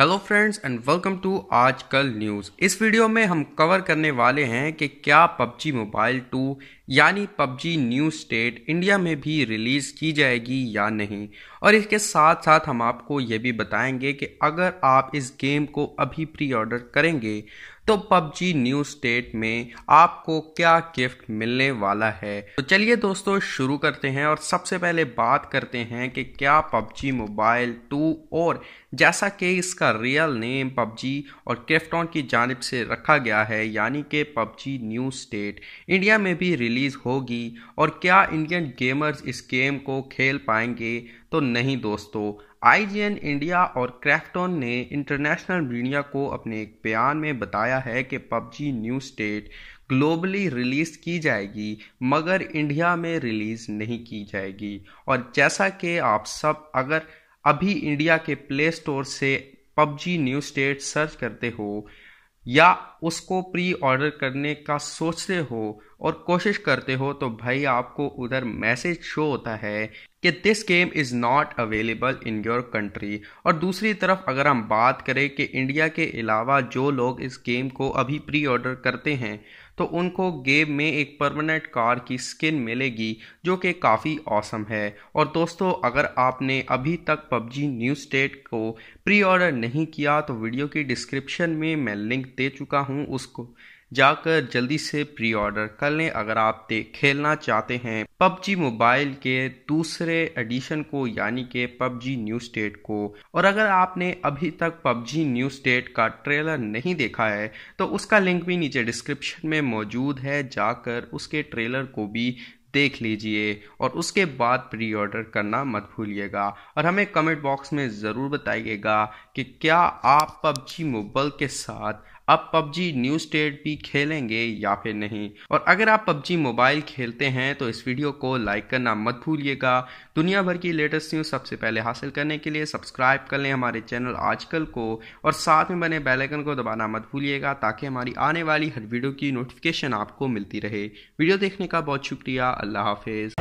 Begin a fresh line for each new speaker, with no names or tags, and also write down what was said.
hello friends and welcome to Aajkal news इस video में हम कवर करने वाले हैं कि क्या पबजी मोबाइल टू यानी पबजी न्यू स्टेट इंडिया में भी रिलीज़ की जाएगी या नहीं और इसके साथ साथ हम आपको ये भी बताएंगे कि अगर आप इस गेम को अभी प्री ऑर्डर करेंगे तो पबजी न्यू स्टेट में आपको क्या गिफ्ट मिलने वाला है तो चलिए दोस्तों शुरू करते हैं और सबसे पहले बात करते हैं कि क्या पबजी मोबाइल टू और जैसा कि इसका रियल नेम पबजी और क्रिफ्टॉन की जानब से रखा गया है यानी कि पबजी न्यू स्टेट इंडिया में भी रिलीज रिलीज़ होगी और क्या इंडियन गेमर्स इस गेम को खेल पाएंगे तो नहीं दोस्तों एन इंडिया और क्रैफ्टॉन ने इंटरनेशनल मीडिया को अपने एक बयान में बताया है कि PUBG new state globally release की जाएगी मगर इंडिया में रिलीज़ नहीं की जाएगी और जैसा कि आप सब अगर अभी इंडिया के प्ले स्टोर से पबजी न्यू स्टेट सर्च करते हो या उसको प्री ऑर्डर करने का सोचते हो और कोशिश करते हो तो भाई आपको उधर मैसेज शो होता है कि this game is not available in your country और दूसरी तरफ अगर हम बात करें कि इंडिया के अलावा जो लोग इस गेम को अभी प्री ऑर्डर करते हैं तो उनको गेम में एक परमानेंट कार की स्किन मिलेगी जो कि काफ़ी औसम है और दोस्तों अगर आपने अभी तक पबजी न्यू स्टेट को प्री ऑर्डर नहीं किया तो वीडियो की डिस्क्रिप्शन में मैं लिंक दे चुका हूँ उसको जाकर जल्दी से प्री ऑर्डर कर लें अगर आप खेलना चाहते हैं पबजी मोबाइल के दूसरे एडिशन को यानी के पबजी न्यू स्टेट को और अगर आपने अभी तक पबजी न्यू स्टेट का ट्रेलर नहीं देखा है तो उसका लिंक भी नीचे डिस्क्रिप्शन में मौजूद है जाकर उसके ट्रेलर को भी देख लीजिए और उसके बाद प्री ऑर्डर करना मत भूलिएगा और हमें कमेंट बॉक्स में ज़रूर बताइएगा कि क्या आप पबजी मोबाइल के साथ आप पबजी न्यू स्टेट भी खेलेंगे या फिर नहीं और अगर आप पबजी मोबाइल खेलते हैं तो इस वीडियो को लाइक करना मत भूलिएगा दुनिया भर की लेटेस्ट न्यूज सबसे पहले हासिल करने के लिए सब्सक्राइब कर लें हमारे चैनल आजकल को और साथ में बने बेलाइकन को दबाना मत भूलिएगा ताकि हमारी आने वाली हर वीडियो की नोटिफिकेशन आपको मिलती रहे वीडियो देखने का बहुत शुक्रिया अल्लाह हाफिज़